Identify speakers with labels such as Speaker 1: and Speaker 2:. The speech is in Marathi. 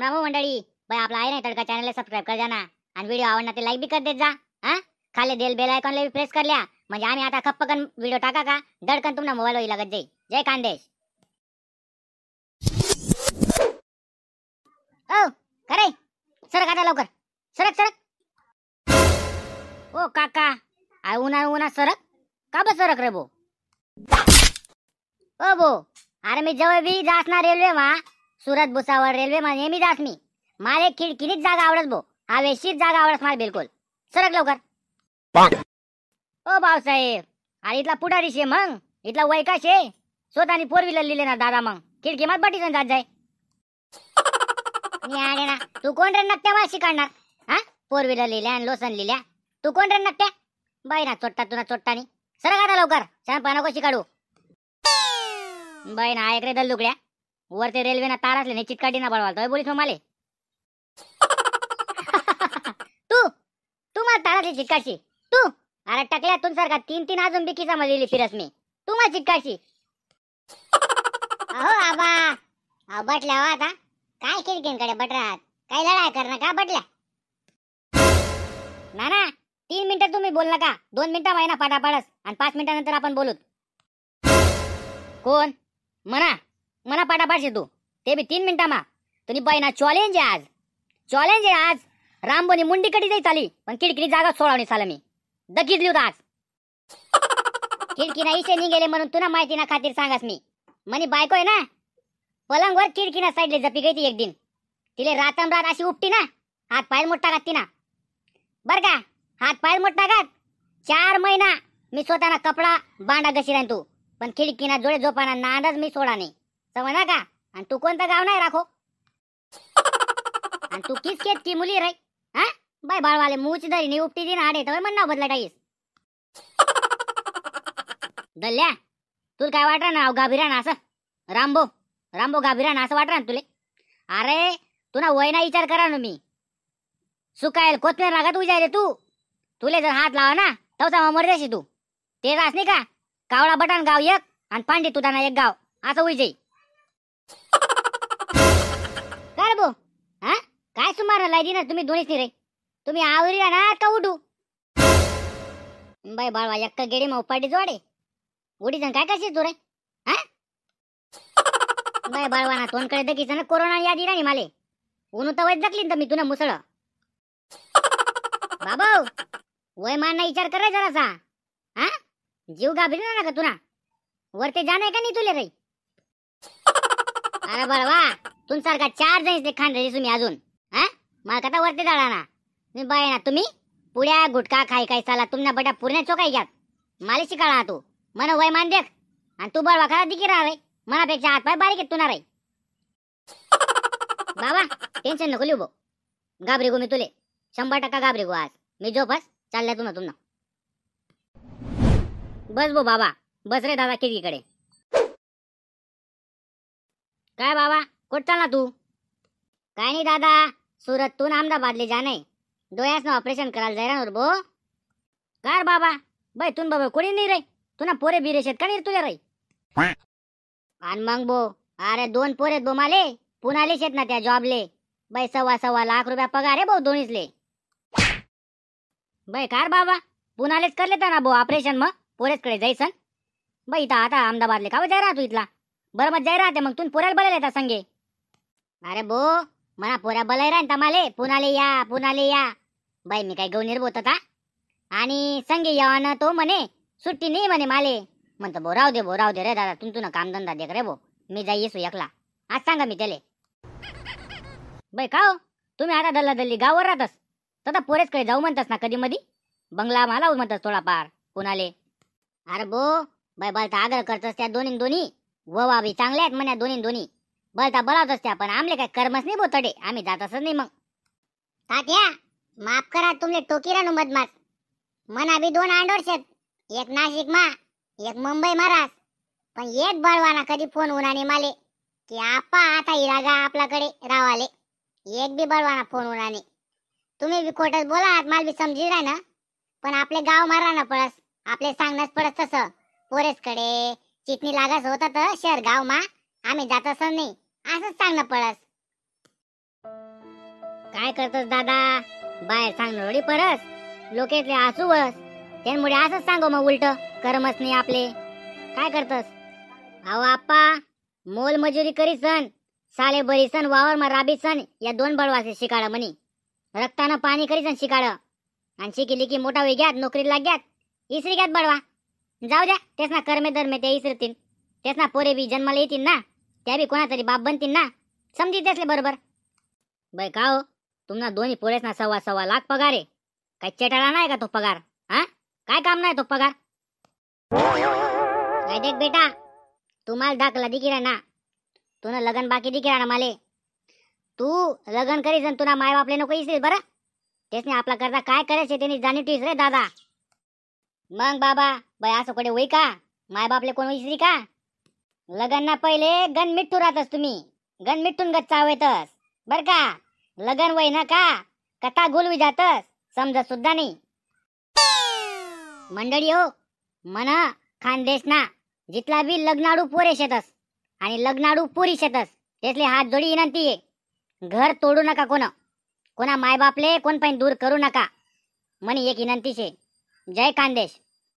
Speaker 1: राम राम हो मंडळी भाई आपला आहे नाही तडका चॅनलला सबस्क्राईब कर जाना आणि व्हिडिओ आवडला ते लाईक बी कर देत जा हा खाली देल बेल आयकॉनला बी प्रेस करल्या म्हणजे आम्ही आता खप्पकन व्हिडिओ टाका का दडकन तुम्हाला मोबाईल होईल लागत जाई जय कांदेश ओ खरे सरक आता लवकर सरक सरक ओ काका आय उन्हा उन्हा सरक का बस सरक रे बो ओ बो अरे मी जवळ बी जासना रेल्वे मा सुरत भुसावळ रेल्वे मध्ये नेहमी जास मी मला एक खिडकीनीच जागा आवडत भो हवेशीच जागा आवडत मला बिलकुल सरक लवकर ओ भाऊसाहेब अरे इथला पुढारी शे मग इथला वैका शे स्वतःनी फोर व्हीलर लिहिले ना दादा मग खिडकी मग बटी जात जाय ना तू कोण रे नकट्या वाशी काढणार हा फोर व्हीलर लिहिल्या आणि लोसन लिहिल्या तू कोण रे नकट्या बाय ना चोट्टा तुला चोट्टा नाही सरक आता लवकर छान पाना कशी काढू बाय ना ऐक रे दल लुकड्या वर ते रेल्वेना तार असले नाही चिटकाटी ना बळवाल तो बोलीस हो माले तू तू मला तारातली चिटकाशी तू अरे टकल्या तू सारखा तीन तीन अजून बिकीचा लिहिली फिरस मी तू मला चिटकाशी अहो आबा अहो बटल्या हो आता काय खिडकींकडे बटरात काय लढाय कर का बटल्या ना ना तीन मिनिटं तुम्ही बोल का दोन मिनिटं माहिना पाटापाडस आणि पाच नंतर आपण बोलूत कोण म्हणा म्हणा पाठापाठ तू ते बी तीन मिनिटामा तुम्ही बाईना चॉलेंज आहे आज चॉलेंज आहे आज रामबोनी मुंडी कटी जाई चाली पण किडकिडी जागा सोडावणी चाल मी दकीडली होता आज खिडकीना इशे निघेले म्हणून तुला माहिती ना खातीर सांगास मी म्हणे बायको आहे ना पलंगवर किडकिना साईडले जपी गई ती एक दिन तिले रातम रात अशी उपटी ना हात पायल मोठ टाकात तिना बर का हात पायल मोठ टाकात चार महिना मी स्वतःना कपडा बांडा घशी राहतो तू पण खिडकीना जोडे झोपाना नांदाच मी सोडा नाही समजा का आणि तू कोणतं गाव नाही राखो आणि तू किस केत की मुली रे हा बाय बाळवाले मूच दरी उपटी दिन आडे तर म्हणणं बदला काहीस दल्या तुला काय वाटा ना गाभीरा ना असं रामबो रामबो गाभीरा ना असं वाटा ना तुले अरे तू ना वय ना विचार करा ना मी सुकायल कोथमेर रागात उजाय रे तू तुले जर हात लावा ना तवसा मर देशी तू ते रास नाही का कावळा बटाण गाव एक आणि पांडे ना एक गाव असं उजय काय सुमार लय ना तुम्ही दोन्हीच रे तुम्ही आवरी ना का उडू बाय बाळवा यक्क गेडी मग जोडे उडी जण काय कशी तू रे बाय बाळवा ना तोंडकडे दगीच ना कोरोना यादी नाही माले ऊन तर वैस दकली मी तुला मुसळ बाबा वय मान विचार कर जरासा हा जीव घाबरी ना का तुला वरते जाणार का नाही तुले रे अरे बाळवा तुमसारखा चार जण खांड तुम्ही अजून मला वरती जाणार ना मी बाय ना तुम्ही पुढ्या गुटखा खाय काय चाला तुम्ही बटा पूर्ण चोकाय घ्या माले शिकाळा तू मन वय मान देख आणि तू बळ वखाला दिकी राहा मनापेक्षा हात पाय बारीक येत रे बाबा टेन्शन नको लिहू भाऊ घाबरी गो मी तुले शंभर टक्का घाबरी गो आज मी बस चालल्या तुम्हा तुम्हा बस बो बाबा बस रे दादा खिडकीकडे काय बाबा चाल चालला तू काय नाही दादा सुरत सुरतहून अहमदाबादले जाणे डोळ्यासनं ऑपरेशन करायला जायरा नुरबो कार बाबा बाई तुन बाबा कोणी नाही रे तुना पोरे बिरे शेत का नाही तुझ्या रे आणि मग बो अरे दोन पोरेत बो माले पुणाले शेत ना त्या जॉबले बाई सव्वा सव्वा लाख रुपया पगार रे भाऊ दोन्हीचले बाई कार बाबा पुणालेच करले तर ना भाऊ ऑपरेशन मग पोरेचकडे जायसन बाई इथं आता अहमदाबादले का जाय राहतो इथला बरं मग जाय राहते मग तू पोऱ्याला बोलले येतात संगे अरे बो म्हणा पोऱ्या बलाय राहीन तमाले पुनाले या पुनाले या बाई मी काय गवनीर का आणि संगे ना तो म्हणे सुट्टी नाही म्हणे माले म्हणत बो राहू दे बो राहू दे रे दादा तुमचं कामधंदा देख रे बो मी जाई येसू एकला आज सांगा मी त्याले बाई का हो? तुम्ही आता दल्ला दल्ली गावावर राहतस तदा पोरेच कडे जाऊ म्हणतास ना कधी मधी बंगला मला म्हणतस थोडा पार पुनाले अरे बो बाई बाल आग्रह करतस त्या दोन्ही दोन्ही व वा बी चांगल्या आहेत म्हण्या दोन्ही दोन्ही बलता बोलावत असते आपण आमले काय कर्मच नाही बोतडे आम्ही जात असत नाही मग तात्या माफ करा तुमले रा नु मधमास मना बी दोन आंडोर शेत एक नाशिक मा एक मुंबई महाराज पण एक बळवाना कधी फोन उन्हाने माले की आपा आता इरागा आपल्याकडे रावाले एक बी बळवाना फोन उन्हाने तुम्ही बी खोटच बोला माल बी समजी राय ना पण आपले गाव मारा ना पळस आपले सांगणंच पडस तसं पोरेसकडे चिटणी लागस होता तर शहर गाव मा आम्ही जात असं नाही असच सांग ना पळस काय करतोस दादा बाहेर सांग ना परस लोकेतले बस त्यामुळे असच सांगो मग उलट करमच नाही आपले काय करतस अहो आप्पा मोल मजुरी करी सण साले बरी सण वावर मग राबी सण या दोन असे शिकाळ म्हणे रक्तानं पाणी करी सण शिकाळ आणि शिकली की मोठा होई घ्यात नोकरी लाग्यात इसरी घ्यात बळवा जाऊ द्या तेच ना कर्मे दरमे ते इसरतील तेच ना पोरे बी जन्माला येतील ना त्या बी कोणातरी बाप बनतील ना समजित असले बरोबर बाई का हो तुम्हाला दोन्ही पोरेस सव्वा सव्वा लाख पगार आहे काय चेटाळा नाही का तो पगार हा काय काम नाही तो पगार काय देख बेटा तुम्हाला दाखला रा ना तुला लगन बाकी रा ना माले तू लग्न करीस तुला माय बापले नको येशील बरं तेच नाही आपला करता काय करायचे त्याने जाणीव रे दादा मग बाबा बाय असं कडे होई का माय बापले कोण विसरी का लगनना पहिले गण मिठ्ठू राहतस तुम्ही गण मिठून गत चावेतस बर का लगन वय ना का कथा गोलवी जातस समजत सुद्धा नाही मंडळी हो मन खानदेश ना जितला बी लग्नाडू पोरे शेतस आणि लग्नाडू पुरी शेतस त्यातले हात जोडी विनंती आहे घर तोडू नका कोण कोणा मायबापले कोण पण दूर करू नका म्हण एक विनंती शे जय खानदेश